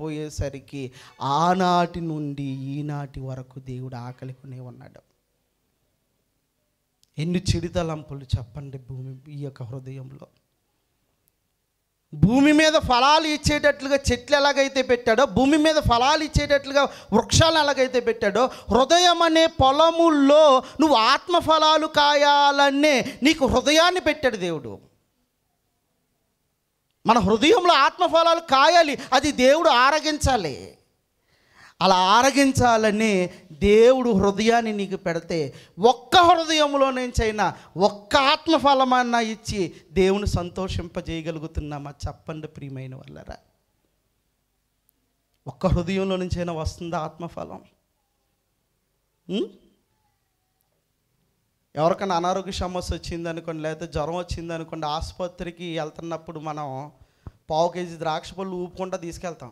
పోయేసరికి ఆనాటి నుండి ఈనాటి వరకు దేవుడు ఆకలికొనే ఉన్నాడు ఎన్ని చిడితలంపులు చెప్పండి భూమి ఈ యొక్క హృదయంలో భూమి మీద ఫలాలు ఇచ్చేటట్లుగా చెట్లు ఎలాగైతే పెట్టాడో భూమి మీద ఫలాలు ఇచ్చేటట్లుగా వృక్షాలు ఎలాగైతే పెట్టాడో హృదయం అనే పొలముల్లో నువ్వు ఆత్మఫలాలు కాయాలనే నీకు హృదయాన్ని పెట్టాడు దేవుడు మన హృదయంలో ఆత్మఫలాలు కాయాలి అది దేవుడు ఆరగించాలి అలా ఆరగించాలని దేవుడు హృదయాన్ని నీకు పెడితే ఒక్క హృదయంలో నుంచైనా ఒక్క ఆత్మఫలమన్నా ఇచ్చి దేవుని సంతోషింపజేయగలుగుతున్నామా చెప్పండి ప్రియమైన వాళ్ళరా ఒక్క హృదయంలో నుంచైనా వస్తుందా ఆత్మఫలం ఎవరికైనా అనారోగ్య సమస్య వచ్చింది అనుకోండి లేకపోతే జ్వరం వచ్చింది అనుకోండి ఆసుపత్రికి వెళ్తున్నప్పుడు మనం పావు కేజీ ద్రాక్ష పళ్ళు ఊపుకుంటా తీసుకెళ్తాం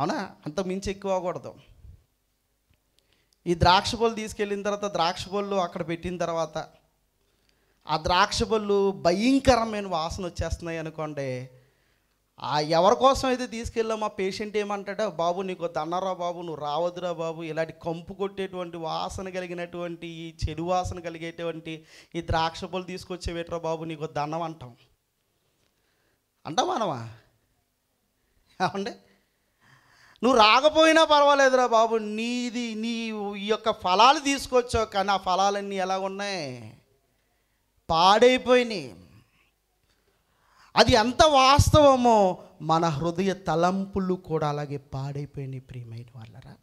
అవునా అంత మించి ఎక్కువ అవ్వకూడదు ఈ ద్రాక్ష పళ్ళు తీసుకెళ్ళిన తర్వాత ద్రాక్ష పళ్ళు అక్కడ పెట్టిన తర్వాత ఆ ద్రాక్ష పళ్ళు భయంకరమైన వాసన వచ్చేస్తున్నాయి అనుకోండి ఆ ఎవరి కోసం అయితే తీసుకెళ్ళా మా పేషెంట్ ఏమంటాడో బాబు నీకు దన్నరా బాబు నువ్వు రావద్దురా బాబు ఇలాంటి కంపు కొట్టేటువంటి వాసన కలిగినటువంటి ఈ చెడు వాసన కలిగేటువంటి ఈ ద్రాక్ష పళ్ళు తీసుకొచ్చేవేట్రా బాబు నీకు దన్నం అంటాం అంటాం మనమా ఏమండి నువ్వు రాకపోయినా పర్వాలేదురా బాబు నీది నీ ఈ యొక్క ఫలాలు తీసుకొచ్చావు కానీ ఆ ఫలాలన్నీ ఎలా ఉన్నాయి పాడైపోయినాయి అది ఎంత వాస్తవమో మన హృదయ తలంపులు కూడా అలాగే పాడైపోయినాయి ప్రియమైన వాళ్ళరా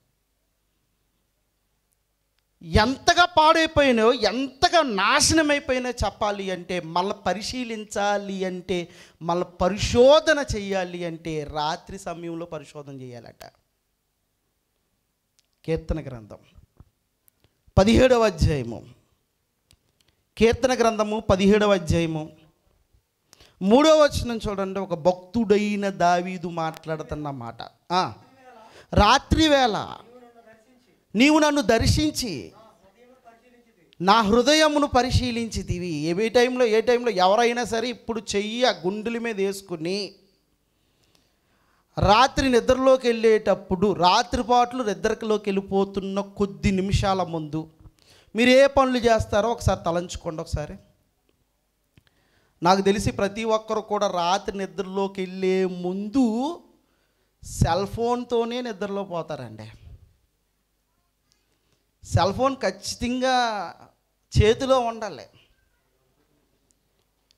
ఎంతగా పాడైపోయినో ఎంతగా నాశనమైపోయినా చెప్పాలి అంటే మళ్ళీ పరిశీలించాలి అంటే మళ్ళీ పరిశోధన చేయాలి అంటే రాత్రి సమయంలో పరిశోధన చేయాలట కీర్తన గ్రంథం పదిహేడవ అధ్యాయము కీర్తన గ్రంథము పదిహేడవ అధ్యాయము మూడో వచనం చూడండి ఒక భక్తుడైన దావీదు మాట్లాడుతున్న మాట రాత్రి వేళ నీవు నన్ను దర్శించి నా హృదయమును పరిశీలించితివి ఏ టైంలో ఏ టైంలో ఎవరైనా సరే ఇప్పుడు చెయ్యి ఆ గుండెల మీద వేసుకుని రాత్రి నిద్రలోకి వెళ్ళేటప్పుడు రాత్రిపాట్లు నిద్రకలోకి వెళ్ళిపోతున్న కొద్ది నిమిషాల ముందు మీరు ఏ పనులు చేస్తారో ఒకసారి తలంచుకోండి ఒకసారి నాకు తెలిసి ప్రతి ఒక్కరు కూడా రాత్రి నిద్రలోకి వెళ్ళే ముందు సెల్ ఫోన్తోనే నిద్రలో పోతారండి సెల్ ఫోన్ ఖచ్చితంగా చేతిలో ఉండాలి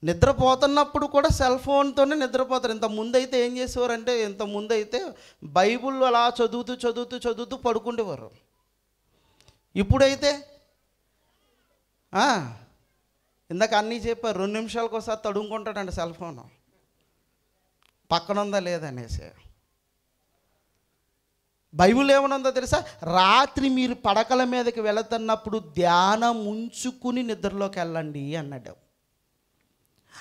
నిద్రపోతున్నప్పుడు కూడా సెల్ ఫోన్తోనే నిద్రపోతారు ఇంత ముందైతే ఏం చేసేవారంటే ఇంత ముందైతే బైబుల్ అలా చదువుతూ చదువుతూ చదువుతూ పడుకుండేవారు ఇప్పుడైతే ఇందాక అన్నీ చెప్పా రెండు నిమిషాలకు ఒకసారి తడుముకుంటాడండి సెల్ ఫోన్ పక్కనుందా లేదనేసే లేదనేసి బైబుల్ ఏమనుందో తెలుసా రాత్రి మీరు పడకల మీదకి వెళుతున్నప్పుడు ధ్యానం ఉంచుకుని నిద్రలోకి వెళ్ళండి అన్నాడు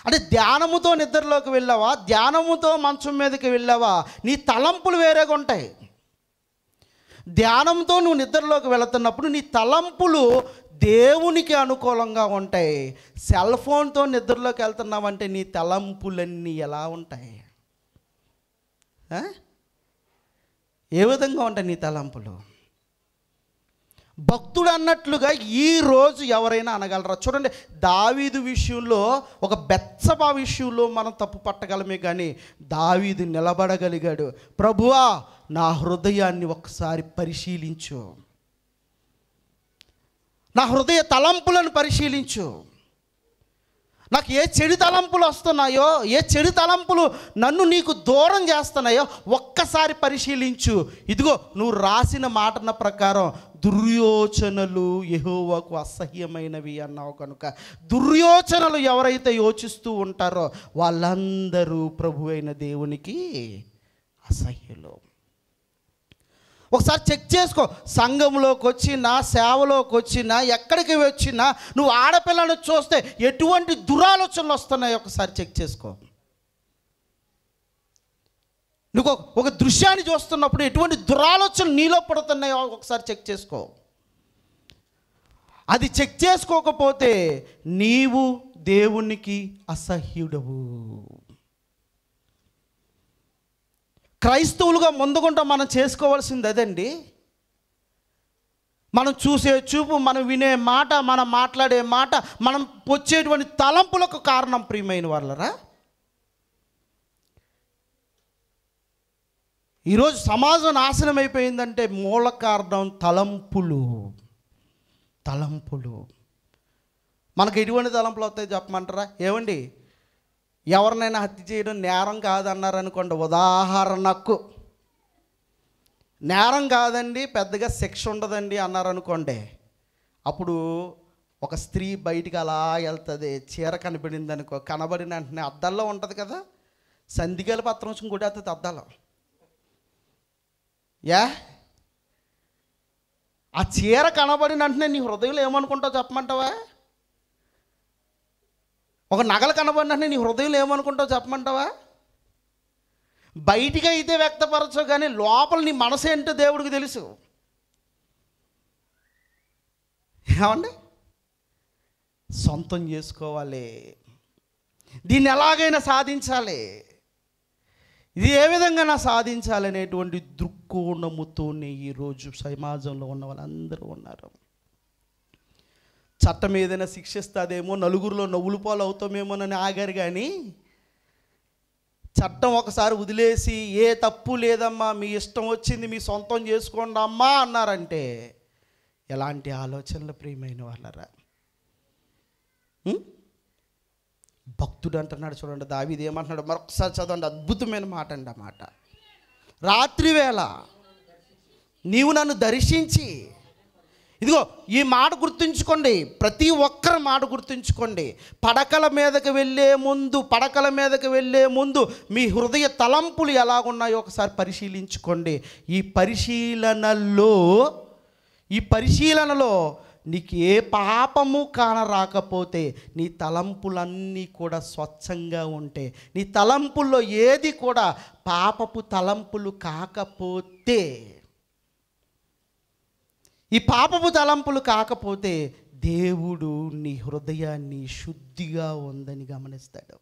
అంటే ధ్యానముతో నిద్రలోకి వెళ్ళావా ధ్యానముతో మంచం మీదకి వెళ్ళావా నీ తలంపులు వేరేగా ఉంటాయి ధ్యానంతో నువ్వు నిద్రలోకి వెళుతున్నప్పుడు నీ తలంపులు దేవునికి అనుకూలంగా ఉంటాయి సెల్ ఫోన్తో నిద్రలోకి వెళ్తున్నావంటే నీ తలంపులన్నీ ఎలా ఉంటాయి ఏ విధంగా ఉంటాయి నీ తలంపులు భక్తుడు అన్నట్లుగా ఈరోజు ఎవరైనా అనగలరా చూడండి దావీదు విషయంలో ఒక బెచ్చబా విషయంలో మనం తప్పు పట్టగలమే కానీ దావీదు నిలబడగలిగాడు ప్రభువా నా హృదయాన్ని ఒకసారి పరిశీలించు నా హృదయ తలంపులను పరిశీలించు నాకు ఏ చెడు తలంపులు వస్తున్నాయో ఏ చెడు తలంపులు నన్ను నీకు దూరం చేస్తున్నాయో ఒక్కసారి పరిశీలించు ఇదిగో నువ్వు రాసిన మాటన ప్రకారం దుర్యోచనలు ఎహోవకు అసహ్యమైనవి అన్నావు కనుక దుర్యోచనలు ఎవరైతే యోచిస్తూ ఉంటారో వాళ్ళందరూ ప్రభు అయిన దేవునికి అసహ్యలో ఒకసారి చెక్ చేసుకో సంఘంలోకి వచ్చినా సేవలోకి వచ్చినా ఎక్కడికి వచ్చినా నువ్వు ఆడపిల్లను చూస్తే ఎటువంటి దురాలోచనలు వస్తున్నాయి ఒకసారి చెక్ చేసుకో నువ్వు ఒక దృశ్యాన్ని చూస్తున్నప్పుడు ఎటువంటి దురాలోచనలు నీలో పడుతున్నాయో ఒకసారి చెక్ చేసుకో అది చెక్ చేసుకోకపోతే నీవు దేవునికి అసహ్యుడవు క్రైస్తవులుగా ముందుకుంటా మనం చేసుకోవాల్సింది అదండి మనం చూసే చూపు మనం వినే మాట మనం మాట్లాడే మాట మనం వచ్చేటువంటి తలంపులకు కారణం ప్రియమైన వాళ్ళరా ఈరోజు సమాజం నాశనం అయిపోయిందంటే మూల కారణం తలంపులు తలంపులు మనకు ఎటువంటి తలంపులు వస్తాయి చెప్పమంటారా ఏమండి ఎవరినైనా హత్య చేయడం నేరం కాదన్నారనుకోండి ఉదాహరణకు నేరం కాదండి పెద్దగా శిక్ష ఉండదండి అన్నారనుకోండి అప్పుడు ఒక స్త్రీ బయటికి అలా వెళ్తుంది చీర కనబడింది అనుకో కనబడిన వెంటనే అద్దాల్లో ఉంటుంది కదా సంధికల పత్రం వచ్చి కొట్టేస్తుంది అద్దాలు యా ఆ చీర కనబడిన వెంటనే నీ హృదయంలో ఏమనుకుంటావు చెప్పమంటావా ఒక నగలు కనబడినట్టు నీ హృదయం ఏమనుకుంటావు చెప్పమంటావా బయటికి అయితే వ్యక్తపరచవు కానీ లోపల నీ మనసు ఏంటో దేవుడికి తెలుసు ఏమండి సొంతం చేసుకోవాలి దీన్ని ఎలాగైనా సాధించాలి ఇది ఏ విధంగా నా సాధించాలనేటువంటి దృక్కోణముతోనే ఈరోజు సమాజంలో ఉన్న వాళ్ళందరూ ఉన్నారు చట్టం ఏదైనా శిక్షిస్తుందేమో నలుగురిలో నవ్వులు పాలు అవుతామేమోనని ఆగారు కానీ చట్టం ఒకసారి వదిలేసి ఏ తప్పు లేదమ్మా మీ ఇష్టం వచ్చింది మీ సొంతం చేసుకోండి అమ్మా అన్నారంటే ఎలాంటి ఆలోచనలు ప్రియమైన వాళ్ళరా భక్తుడు అంటున్నాడు చూడండి దావిది ఏమంటున్నాడు మరొకసారి చదవండి అద్భుతమైన మాట అండి ఆ మాట రాత్రివేళ నీవు నన్ను దర్శించి ఇదిగో ఈ మాట గుర్తుంచుకోండి ప్రతి ఒక్కరి మాట గుర్తుంచుకోండి పడకల మీదకి వెళ్ళే ముందు పడకల మీదకి వెళ్ళే ముందు మీ హృదయ తలంపులు ఎలాగున్నాయో ఒకసారి పరిశీలించుకోండి ఈ పరిశీలనలో ఈ పరిశీలనలో నీకు ఏ పాపము కానరాకపోతే నీ తలంపులన్నీ కూడా స్వచ్ఛంగా ఉంటే నీ తలంపుల్లో ఏది కూడా పాపపు తలంపులు కాకపోతే ఈ పాపపు తలంపులు కాకపోతే దేవుడు నీ హృదయాన్ని శుద్ధిగా ఉందని గమనిస్తాడు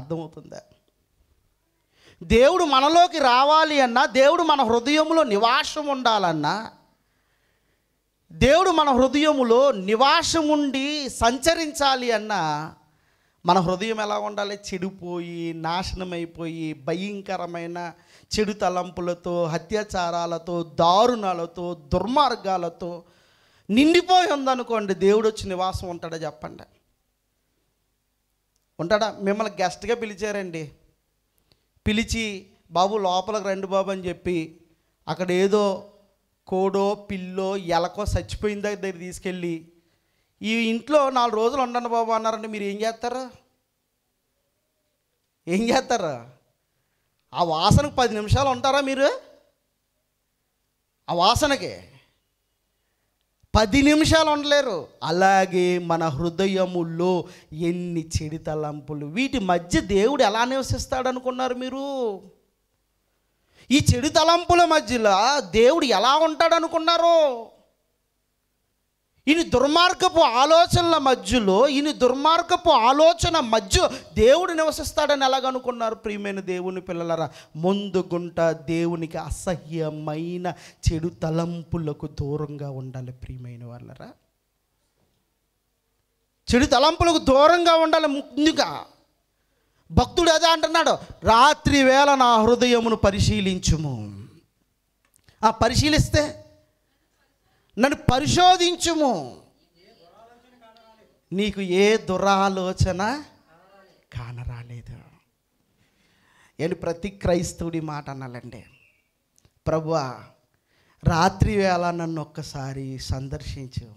అర్థమవుతుందా దేవుడు మనలోకి రావాలి అన్నా దేవుడు మన హృదయంలో నివాసం ఉండాలన్నా దేవుడు మన హృదయములో నివాసం ఉండి సంచరించాలి అన్నా మన హృదయం ఎలా ఉండాలి చెడిపోయి నాశనమైపోయి భయంకరమైన చెడు తలంపులతో అత్యాచారాలతో దారుణాలతో దుర్మార్గాలతో నిండిపోయి ఉందనుకోండి దేవుడు వచ్చి నివాసం ఉంటాడా చెప్పండి ఉంటాడా మిమ్మల్ని గెస్ట్గా పిలిచారండి పిలిచి బాబు లోపలికి రండి బాబు అని చెప్పి అక్కడ ఏదో కోడో పిల్లో ఎలకో చచ్చిపోయిన దగ్గర తీసుకెళ్ళి ఈ ఇంట్లో నాలుగు రోజులు ఉండండి బాబు అన్నారండి మీరు ఏం చేస్తారు ఏం చేస్తారు ఆ వాసనకు పది నిమిషాలు ఉంటారా మీరు ఆ వాసనకి పది నిమిషాలు ఉండలేరు అలాగే మన హృదయముల్లో ఎన్ని చెడి తలంపులు వీటి మధ్య దేవుడు ఎలా నివసిస్తాడు అనుకున్నారు మీరు ఈ చెడు తలంపుల మధ్యలో దేవుడు ఎలా ఉంటాడు అనుకున్నారు ఇని దుర్మార్గపు ఆలోచనల మధ్యలో ఇని దుర్మార్గపు ఆలోచన మధ్య దేవుడు నివసిస్తాడని ఎలాగనుకున్నారు ప్రియమైన దేవుని పిల్లలరా ముందుగుంట దేవునికి అసహ్యమైన చెడు తలంపులకు దూరంగా ఉండాలి ప్రియమైన వాళ్ళరా చెడు తలంపులకు దూరంగా ఉండాలి ముందుగా భక్తుడు అదే అంటున్నాడు రాత్రి వేళ నా హృదయమును పరిశీలించుము ఆ పరిశీలిస్తే నన్ను పరిశోధించుము నీకు ఏ దురాలోచన కానరాలేదు నేను ప్రతి క్రైస్తవుడి మాట అనాలండి ప్రభు రాత్రి వేళ నన్ను ఒక్కసారి సందర్శించు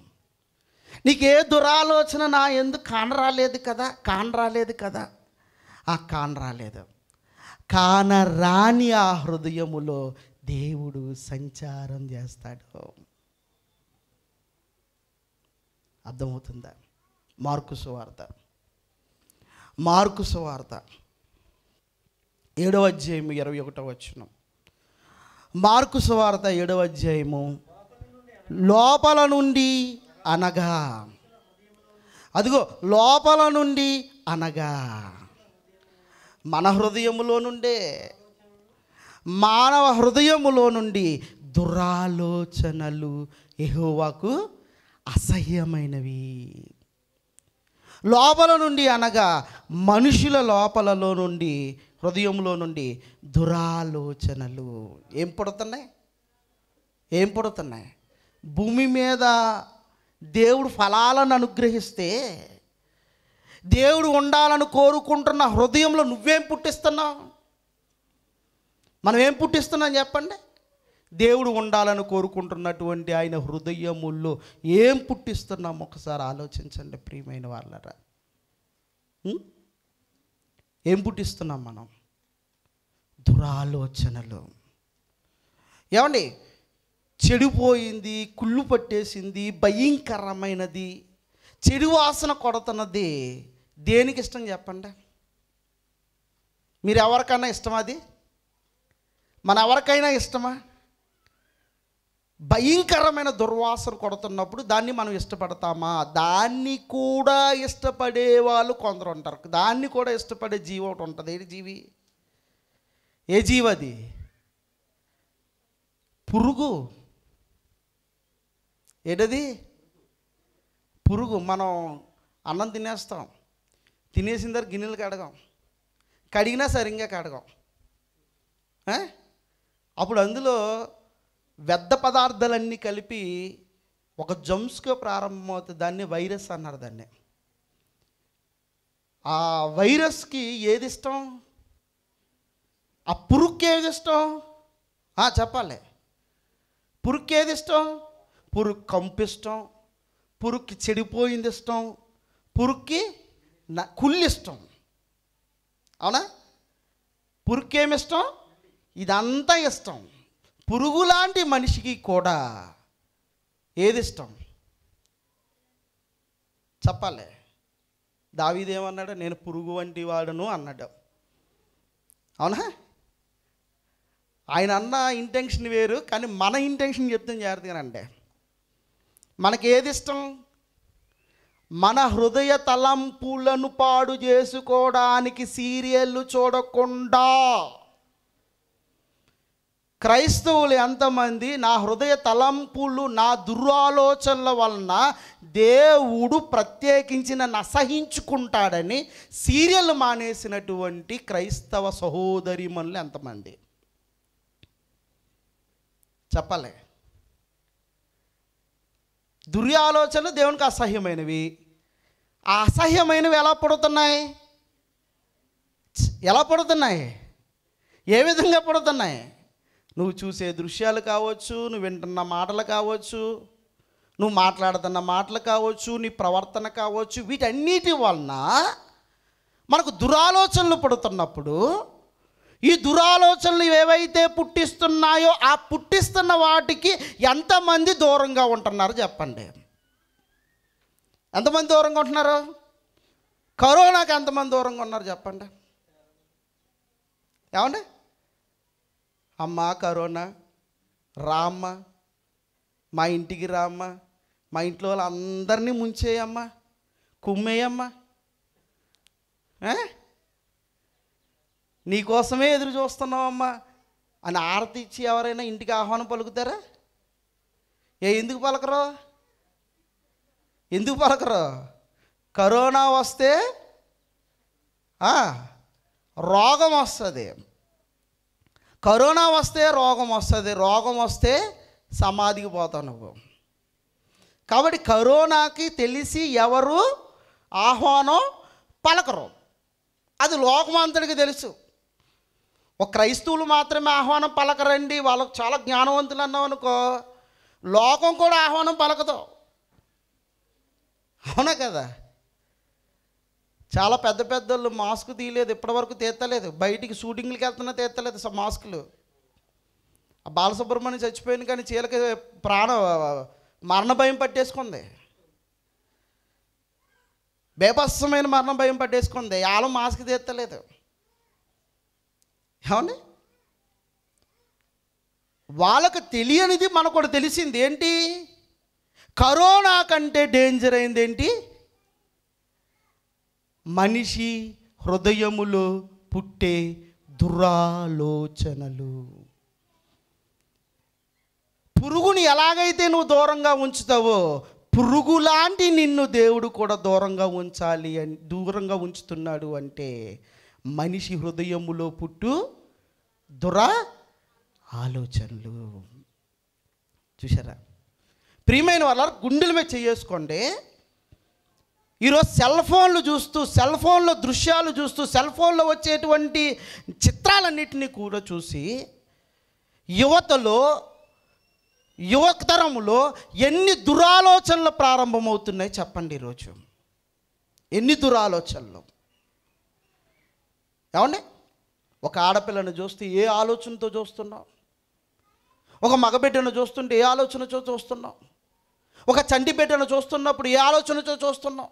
నీకు ఏ దురాలోచన నా ఎందుకు కానరాలేదు కదా కానరాలేదు కదా ఆ కానరాలేదు కానరాని ఆ హృదయములో దేవుడు సంచారం చేస్తాడు అర్థమవుతుందా మార్కు సువార్త మార్కు సువార్త ఏడవ అధ్యాయము ఇరవై ఒకటో వచ్చిన మార్కు సువార్త ఏడవ అధ్యాయము లోపల నుండి అనగా అదిగో లోపల నుండి అనగా మన హృదయములో నుండే మానవ హృదయములో నుండి దురాలోచనలు ఎహోవాకు అసహ్యమైనవి లోపల నుండి అనగా మనుషుల లోపలలో నుండి హృదయంలో నుండి దురాలోచనలు ఏం పుడుతున్నాయి ఏం పుడుతున్నాయి భూమి మీద దేవుడు ఫలాలను అనుగ్రహిస్తే దేవుడు ఉండాలని కోరుకుంటున్న హృదయంలో నువ్వేం పుట్టిస్తున్నావు మనం ఏం పుట్టిస్తున్నాం చెప్పండి దేవుడు ఉండాలని కోరుకుంటున్నటువంటి ఆయన హృదయముల్లో ఏం పుట్టిస్తున్నాం ఒకసారి ఆలోచించండి ప్రియమైన వాళ్ళరా ఏం పుట్టిస్తున్నాం మనం దురాలోచనలు ఏమండి చెడిపోయింది కుళ్ళు పట్టేసింది భయంకరమైనది చెడు వాసన కొడుతున్నది దేనికి ఇష్టం చెప్పండి మీరు ఎవరికైనా ఇష్టమా అది మన ఎవరికైనా ఇష్టమా భయంకరమైన దుర్వాసన కొడుతున్నప్పుడు దాన్ని మనం ఇష్టపడతామా దాన్ని కూడా ఇష్టపడే వాళ్ళు కొందరు ఉంటారు దాన్ని కూడా ఇష్టపడే జీవి ఒకటి ఉంటుంది ఏది జీవి ఏ జీవి అది పురుగు ఏడది పురుగు మనం అన్నం తినేస్తాం తినేసిన దగ్గర గిన్నెలు కడగాం కడిగినా సరిగ్గా కడగాం అప్పుడు అందులో వ్యర్థ పదార్థాలన్నీ కలిపి ఒక జమ్స్గా ప్రారంభమవుతుంది దాన్ని వైరస్ అన్నారు దాన్ని ఆ వైరస్కి ఏది ఇష్టం ఆ పురుక్కి ఏది ఇష్టం చెప్పాలి పురుక్కి ఏది ఇష్టం పురుక్ కంపు ఇష్టం పురుక్కి చెడిపోయింది ఇష్టం పురుక్కి కుళ్ళు ఇష్టం అవునా పురుక్కి ఏమి ఇష్టం ఇదంతా ఇష్టం పురుగులాంటి మనిషికి కూడా ఏది ఇష్టం చెప్పాలి దావిదేమన్నాడు నేను పురుగు వంటి వాడును అన్నాడు అవునా ఆయన అన్న ఇంటెన్షన్ వేరు కానీ మన ఇంటెన్షన్ జాగ్రత్తగా జాగ్రత్తగానంటే మనకి ఏది ఇష్టం మన హృదయ తలంపులను పాడు చేసుకోవడానికి సీరియళ్ళు చూడకుండా క్రైస్తవులు ఎంతమంది నా హృదయ తలంపులు నా దురాలోచనల వలన దేవుడు ప్రత్యేకించి నన్ను అసహించుకుంటాడని సీరియల్ మానేసినటువంటి క్రైస్తవ సహోదరి మనులు ఎంతమంది చెప్పలే దుర్యాలోచనలు దేవునికి అసహ్యమైనవి ఆ అసహ్యమైనవి ఎలా పడుతున్నాయి ఎలా పడుతున్నాయి ఏ విధంగా పడుతున్నాయి నువ్వు చూసే దృశ్యాలు కావచ్చు నువ్వు వింటున్న మాటలు కావచ్చు నువ్వు మాట్లాడుతున్న మాటలు కావచ్చు నీ ప్రవర్తన కావచ్చు వీటన్నిటి వలన మనకు దురాలోచనలు పడుతున్నప్పుడు ఈ దురాలోచనలు ఏవైతే పుట్టిస్తున్నాయో ఆ పుట్టిస్తున్న వాటికి ఎంతమంది దూరంగా ఉంటున్నారు చెప్పండి ఎంతమంది దూరంగా ఉంటున్నారు కరోనాకి ఎంతమంది దూరంగా ఉన్నారు చెప్పండి ఏమండి అమ్మ కరోనా రామ్మ మా ఇంటికి రామ్మ మా ఇంట్లో వాళ్ళందరినీ ముంచేయమ్మ కుమ్మేయమ్మ నీకోసమే ఎదురు చూస్తున్నామమ్మా అని ఆరతి ఇచ్చి ఎవరైనా ఇంటికి ఆహ్వానం పలుకుతారా ఏ ఎందుకు పలకరు ఎందుకు పలకరు కరోనా వస్తే రోగం వస్తుంది కరోనా వస్తే రోగం వస్తుంది రోగం వస్తే సమాధికి పోతావు నువ్వు కాబట్టి కరోనాకి తెలిసి ఎవరు ఆహ్వానం పలకరు అది లోకమంతుడికి తెలుసు ఒక క్రైస్తవులు మాత్రమే ఆహ్వానం పలకరండి వాళ్ళకు చాలా జ్ఞానవంతులు అన్నావు అనుకో లోకం కూడా ఆహ్వానం పలకదు అవునా కదా చాలా పెద్ద వాళ్ళు మాస్క్ తీయలేదు ఇప్పటివరకు తీర్తలేదు బయటికి షూటింగ్లకి వెళ్తున్నా తీర్తలేదు మాస్కులు బాలసుబ్రహ్మణ్యం చచ్చిపోయింది కానీ చీలకి ప్రాణ మరణ భయం పట్టేసుకుంది బేభత్సమైన మరణ భయం పట్టేసుకుంది వాళ్ళ మాస్క్ తీర్తలేదు ఏమండి వాళ్ళకు తెలియనిది మనకు తెలిసింది ఏంటి కరోనా కంటే డేంజర్ అయింది ఏంటి మనిషి హృదయములో పుట్టే దురాలోచనలు పురుగుని ఎలాగైతే నువ్వు దూరంగా ఉంచుతావో పురుగులాంటి నిన్ను దేవుడు కూడా దూరంగా ఉంచాలి అని దూరంగా ఉంచుతున్నాడు అంటే మనిషి హృదయములో పుట్టు దురా ఆలోచనలు చూసారా ప్రియమైన వాళ్ళ గుండెల మీద చేసుకోండి ఈరోజు సెల్ ఫోన్లు చూస్తూ సెల్ ఫోన్లో దృశ్యాలు చూస్తూ సెల్ ఫోన్లో వచ్చేటువంటి చిత్రాలన్నింటినీ కూడా చూసి యువతలో యువతరంలో ఎన్ని దురాలోచనలు ప్రారంభమవుతున్నాయి చెప్పండి ఈరోజు ఎన్ని దురాలోచనలు ఏమండి ఒక ఆడపిల్లను చూస్తే ఏ ఆలోచనతో చూస్తున్నాం ఒక మగబిడ్డను చూస్తుంటే ఏ ఆలోచనతో చూస్తున్నాం ఒక చంటి బిడ్డను చూస్తున్నప్పుడు ఏ ఆలోచనతో చూస్తున్నాం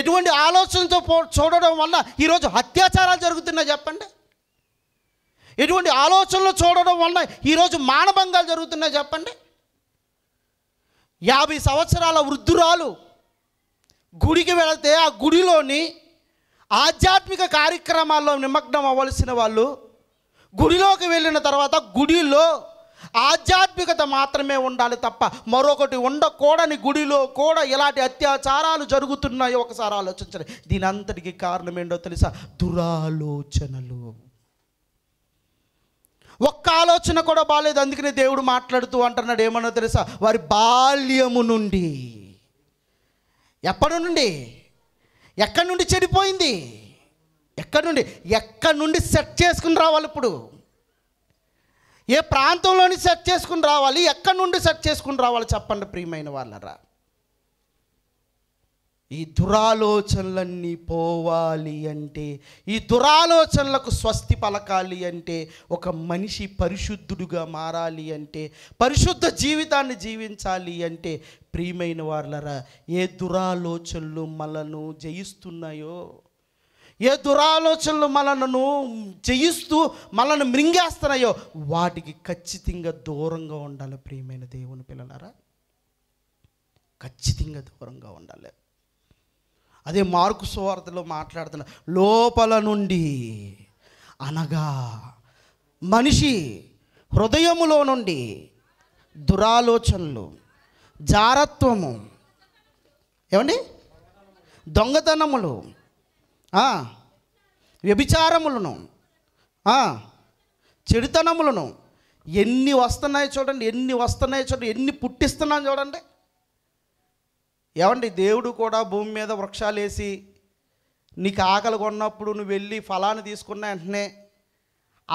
ఎటువంటి ఆలోచనతో పో చూడడం వల్ల ఈరోజు అత్యాచారాలు జరుగుతున్నాయి చెప్పండి ఎటువంటి ఆలోచనలు చూడడం వల్ల ఈరోజు మానభంగాలు జరుగుతున్నాయి చెప్పండి యాభై సంవత్సరాల వృద్ధురాలు గుడికి వెళితే ఆ గుడిలోని ఆధ్యాత్మిక కార్యక్రమాల్లో నిమగ్నం అవ్వాల్సిన వాళ్ళు గుడిలోకి వెళ్ళిన తర్వాత గుడిలో ఆధ్యాత్మికత మాత్రమే ఉండాలి తప్ప మరొకటి ఉండకూడని గుడిలో కూడా ఇలాంటి అత్యాచారాలు జరుగుతున్నాయో ఒకసారి ఆలోచించండి దీని అంతటికి కారణం ఏంటో తెలుసా దురాలోచనలు ఒక్క ఆలోచన కూడా బాగాలేదు అందుకనే దేవుడు మాట్లాడుతూ అంటున్నాడు ఏమన్నా తెలుసా వారి బాల్యము నుండి ఎప్పటి నుండి ఎక్కడి నుండి చెడిపోయింది ఎక్కడి నుండి ఎక్కడి నుండి సెట్ చేసుకుని రావాలి ఇప్పుడు ఏ ప్రాంతంలోని సెట్ చేసుకుని రావాలి ఎక్కడి నుండి సెట్ చేసుకుని రావాలి చెప్పండి ప్రియమైన వాళ్ళరా ఈ దురాలోచనలన్నీ పోవాలి అంటే ఈ దురాలోచనలకు స్వస్తి పలకాలి అంటే ఒక మనిషి పరిశుద్ధుడుగా మారాలి అంటే పరిశుద్ధ జీవితాన్ని జీవించాలి అంటే ప్రియమైన వాళ్ళరా ఏ దురాలోచనలు మనను జయిస్తున్నాయో ఏ దురాలోచనలు మనలను చేయిస్తూ మనల్ని మృంగేస్తున్నాయో వాటికి ఖచ్చితంగా దూరంగా ఉండాలి ప్రియమైన దేవుని పిల్లలారా ఖచ్చితంగా దూరంగా ఉండాలి అదే మార్కు సువార్తలో మాట్లాడుతున్న లోపల నుండి అనగా మనిషి హృదయములో నుండి దురాలోచనలు జారత్వము ఏమండి దొంగతనములు వ్యభిచారములను చెడుతనములను ఎన్ని వస్తున్నాయి చూడండి ఎన్ని వస్తున్నాయి చూడండి ఎన్ని పుట్టిస్తున్నాను చూడండి ఏమండి దేవుడు కూడా భూమి మీద వృక్షాలు వేసి నీకు ఆకలి కొన్నప్పుడు నువ్వు వెళ్ళి ఫలాన్ని తీసుకున్న వెంటనే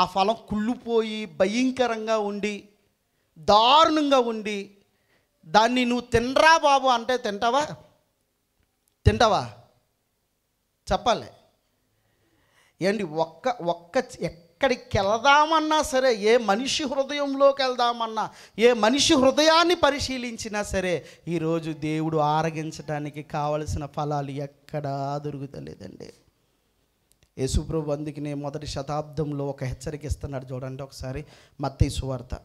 ఆ ఫలం కుళ్ళిపోయి భయంకరంగా ఉండి దారుణంగా ఉండి దాన్ని నువ్వు తినరా బాబు అంటే తింటావా తింటావా చెప్పాలి ఏంటి ఒక్క ఒక్క ఎక్కడికి వెళదామన్నా సరే ఏ మనిషి హృదయంలోకి వెళ్దామన్నా ఏ మనిషి హృదయాన్ని పరిశీలించినా సరే ఈరోజు దేవుడు ఆరగించడానికి కావలసిన ఫలాలు ఎక్కడా దొరుకుతలేదండి యేసుప్రభు అందుకనే మొదటి శతాబ్దంలో ఒక హెచ్చరిక ఇస్తున్నాడు చూడండి ఒకసారి మత్తయ్య సువార్త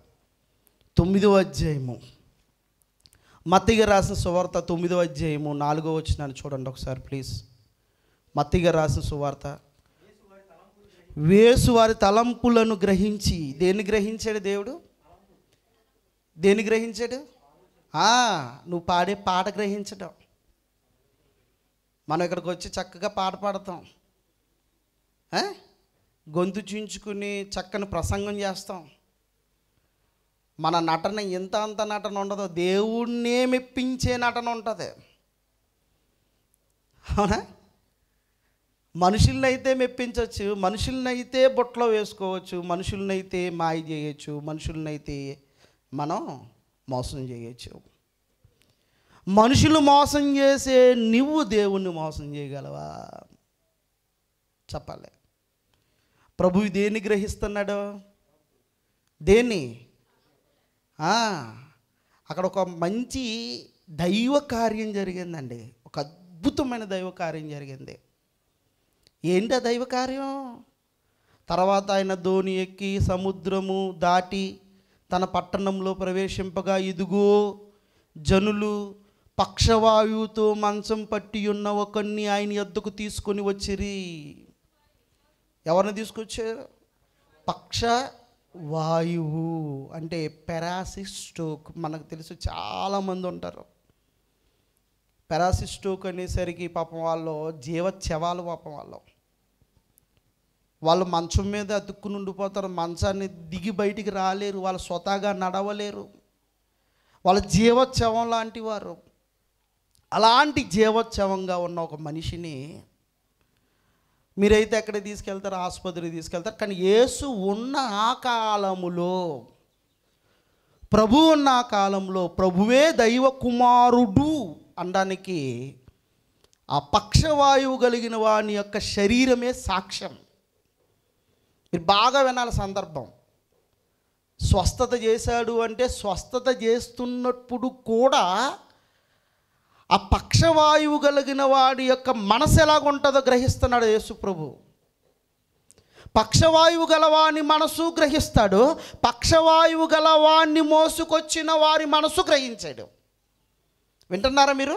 తొమ్మిదో అధ్యాయము మత్తిగా రాసిన సువార్త తొమ్మిదో అధ్యాయము నాలుగో వచ్చినాను చూడండి ఒకసారి ప్లీజ్ మత్తిగా రాసిన సువార్త వేసువారి తలంపులను గ్రహించి దేన్ని గ్రహించాడు దేవుడు దేన్ని గ్రహించాడు నువ్వు పాడే పాట గ్రహించడం మనం ఇక్కడికి వచ్చి చక్కగా పాట పాడతాం గొంతు చించుకుని చక్కని ప్రసంగం చేస్తాం మన నటన ఎంత అంత నటన ఉండదో దేవుణ్ణే మెప్పించే నటన ఉంటుంది అవునా అయితే మెప్పించవచ్చు మనుషులనైతే బొట్లో వేసుకోవచ్చు మనుషులనైతే మాయ చేయొచ్చు అయితే మనం మోసం చేయొచ్చు మనుషులు మోసం చేసే నువ్వు దేవుణ్ణి మోసం చేయగలవా చెప్పాలి ప్రభు దేన్ని గ్రహిస్తున్నాడు దేన్ని అక్కడ ఒక మంచి దైవ కార్యం జరిగిందండి ఒక అద్భుతమైన దైవ కార్యం జరిగింది ఏంటి దైవ కార్యం తర్వాత ఆయన ధోని ఎక్కి సముద్రము దాటి తన పట్టణంలో ప్రవేశింపగా ఇదిగో జనులు పక్షవాయువుతో మంచం పట్టి ఉన్న ఒకరిని ఆయన ఎద్దుకు తీసుకొని వచ్చిరి ఎవరిని తీసుకొచ్చారు పక్ష వాయువు అంటే పెరాసిస్ స్టోక్ మనకు తెలుసు చాలామంది ఉంటారు పెరాసిస్ స్టోక్ అనేసరికి పాపం వాళ్ళు జీవ చవాలు పాపం వాళ్ళు వాళ్ళు మంచం మీద అతుక్కుని ఉండిపోతారు మంచాన్ని దిగి బయటికి రాలేరు వాళ్ళు స్వతహాగా నడవలేరు వాళ్ళ జీవోత్సవం లాంటి వారు అలాంటి జీవోత్సవంగా ఉన్న ఒక మనిషిని మీరైతే ఎక్కడ తీసుకెళ్తారు ఆసుపత్రికి తీసుకెళ్తారు కానీ యేసు ఉన్న ఆ కాలములో ప్రభు ఉన్న ఆ కాలంలో ప్రభువే దైవ కుమారుడు అనడానికి ఆ పక్షవాయువు కలిగిన వాని యొక్క శరీరమే సాక్ష్యం మీరు బాగా వినాలి సందర్భం స్వస్థత చేశాడు అంటే స్వస్థత చేస్తున్నప్పుడు కూడా ఆ పక్షవాయువు కలిగిన వాడి యొక్క మనసు ఎలాగుంటుందో గ్రహిస్తున్నాడు యేసు ప్రభు పక్షవాయువు గలవాని మనసు గ్రహిస్తాడు పక్షవాయువు గలవాణ్ణి మోసుకొచ్చిన వారి మనసు గ్రహించాడు వింటున్నారా మీరు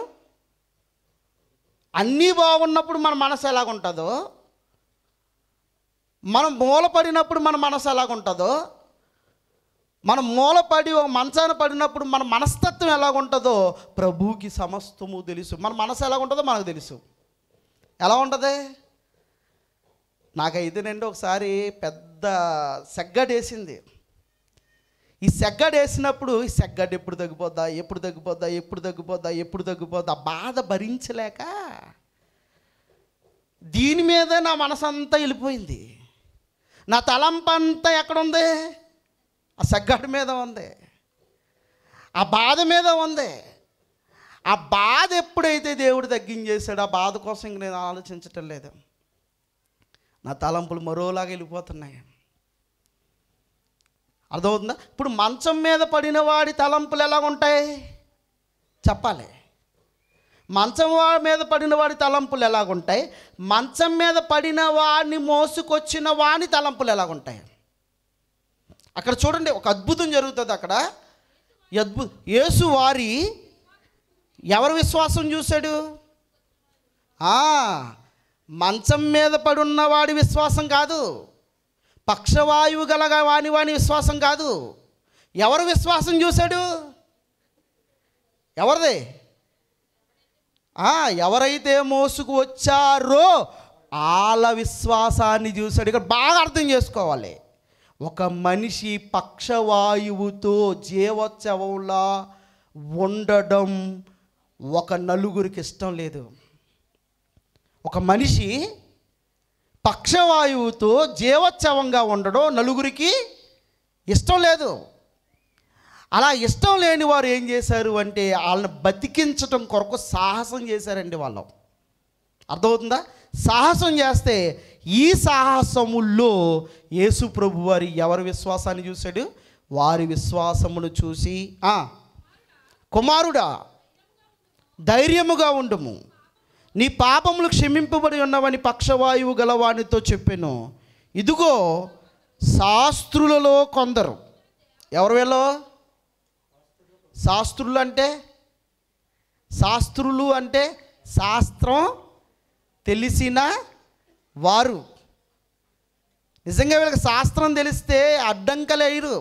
అన్నీ బాగున్నప్పుడు మన మనసు ఎలాగుంటుందో మనం మూలపడినప్పుడు మన మనసు ఎలాగుంటుందో మనం మూలపడి ఒక మంచాన పడినప్పుడు మన మనస్తత్వం ఎలాగుంటుందో ప్రభువుకి సమస్తము తెలుసు మన మనసు ఎలాగుంటుందో మనకు తెలుసు ఎలా ఉంటుంది నాకు అయితే నండి ఒకసారి పెద్ద సెగ్గడేసింది ఈ సెగ్గడేసినప్పుడు ఈ సెగ్గడ్ ఎప్పుడు తగ్గిపోద్దా ఎప్పుడు తగ్గిపోద్దా ఎప్పుడు తగ్గిపోద్దా ఎప్పుడు తగ్గిపోద్దా బాధ భరించలేక దీని మీద నా మనసంతా వెళ్ళిపోయింది నా అంతా ఎక్కడుంది ఆ సగ్గాడి మీద ఉంది ఆ బాధ మీద ఉంది ఆ బాధ ఎప్పుడైతే దేవుడు తగ్గించేసాడు ఆ బాధ కోసం ఇంక నేను ఆలోచించటం లేదు నా తలంపులు మరోలాగా వెళ్ళిపోతున్నాయి అర్థమవుతుందా ఇప్పుడు మంచం మీద పడిన వాడి తలంపులు ఎలా ఉంటాయి చెప్పాలి మంచం మీద పడిన వాడి తలంపులు ఎలాగుంటాయి మంచం మీద పడిన వాడిని మోసుకొచ్చిన వాని తలంపులు ఎలాగుంటాయి అక్కడ చూడండి ఒక అద్భుతం జరుగుతుంది అక్కడ అద్భు యేసు వారి ఎవరు విశ్వాసం చూశాడు మంచం మీద పడున్న వాడి విశ్వాసం కాదు పక్షవాయువు గల వాని వాని విశ్వాసం కాదు ఎవరు విశ్వాసం చూశాడు ఎవరిది ఎవరైతే మోసుకు వచ్చారో వాళ్ళ విశ్వాసాన్ని చూశాడు ఇక్కడ బాగా అర్థం చేసుకోవాలి ఒక మనిషి పక్షవాయువుతో జీవోత్సవంలా ఉండడం ఒక నలుగురికి ఇష్టం లేదు ఒక మనిషి పక్షవాయువుతో జీవోత్సవంగా ఉండడం నలుగురికి ఇష్టం లేదు అలా ఇష్టం లేని వారు ఏం చేశారు అంటే వాళ్ళని బతికించటం కొరకు సాహసం చేశారండి వాళ్ళు అర్థమవుతుందా సాహసం చేస్తే ఈ సాహసముల్లో యేసు ప్రభు వారి ఎవరి విశ్వాసాన్ని చూశాడు వారి విశ్వాసమును చూసి కుమారుడా ధైర్యముగా ఉండము నీ పాపములు క్షమింపబడి ఉన్నవని పక్షవాయువు గలవానితో చెప్పాను ఇదిగో శాస్త్రులలో కొందరు ఎవరు వెళ్ళో శాస్త్రులు అంటే శాస్త్రులు అంటే శాస్త్రం తెలిసిన వారు నిజంగా వీళ్ళకి శాస్త్రం తెలిస్తే అడ్డంకలేరు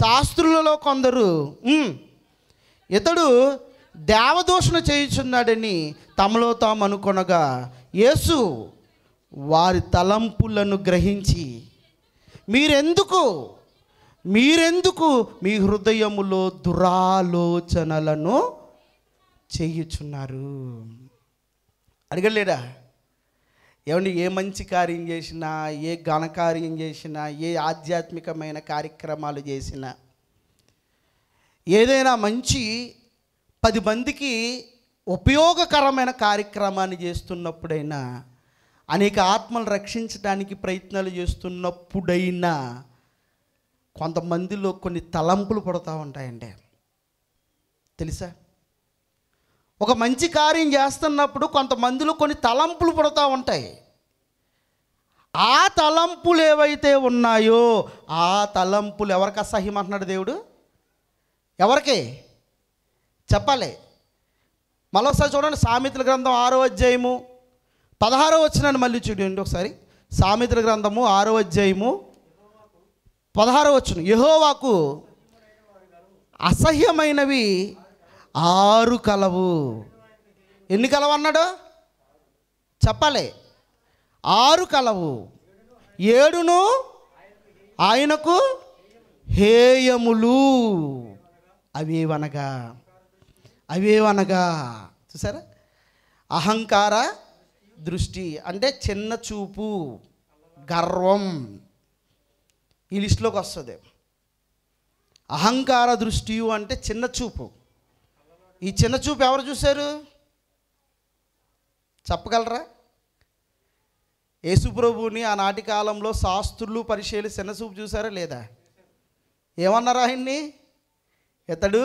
శాస్త్రులలో కొందరు ఇతడు దేవదూషణ చేయుచున్నాడని తమలో తాము అనుకొనగా యేసు వారి తలంపులను గ్రహించి మీరెందుకు మీరెందుకు మీ హృదయములో దురాలోచనలను చేయుచున్నారు అడగలేడా ఏమన్నా ఏ మంచి కార్యం చేసినా ఏ ఘనకార్యం చేసినా ఏ ఆధ్యాత్మికమైన కార్యక్రమాలు చేసినా ఏదైనా మంచి పది మందికి ఉపయోగకరమైన కార్యక్రమాన్ని చేస్తున్నప్పుడైనా అనేక ఆత్మలు రక్షించడానికి ప్రయత్నాలు చేస్తున్నప్పుడైనా కొంతమందిలో కొన్ని తలంపులు పడుతూ ఉంటాయండి తెలుసా ఒక మంచి కార్యం చేస్తున్నప్పుడు కొంతమందిలో కొన్ని తలంపులు పడుతూ ఉంటాయి ఆ తలంపులు ఏవైతే ఉన్నాయో ఆ తలంపులు ఎవరికి అసహ్యం అంటున్నాడు దేవుడు ఎవరికి చెప్పాలి మరోసారి చూడండి సామెతల గ్రంథం ఆరో అధ్యాయము పదహారో వచ్చినాను మళ్ళీ చూడండి ఒకసారి సామెతల గ్రంథము ఆరో అధ్యాయము పదహారో వచ్చిన యహోవాకు అసహ్యమైనవి ఆరు కలవు ఎన్ని కలవు అన్నాడు చెప్పాలి ఆరు కలవు ఏడును ఆయనకు హేయములు అవేవనగా అవేవనగా చూసారా అహంకార దృష్టి అంటే చిన్న చూపు గర్వం ఈ లిస్టులోకి వస్తుంది అహంకార దృష్టి అంటే చిన్న చూపు ఈ చిన్న చూపు ఎవరు చూశారు చెప్పగలరా యేసుప్రభుని ఆనాటి కాలంలో శాస్త్రులు పరిశీలి చిన్న చూపు చూసారా లేదా ఏమన్నారా ఆయన్ని ఇతడు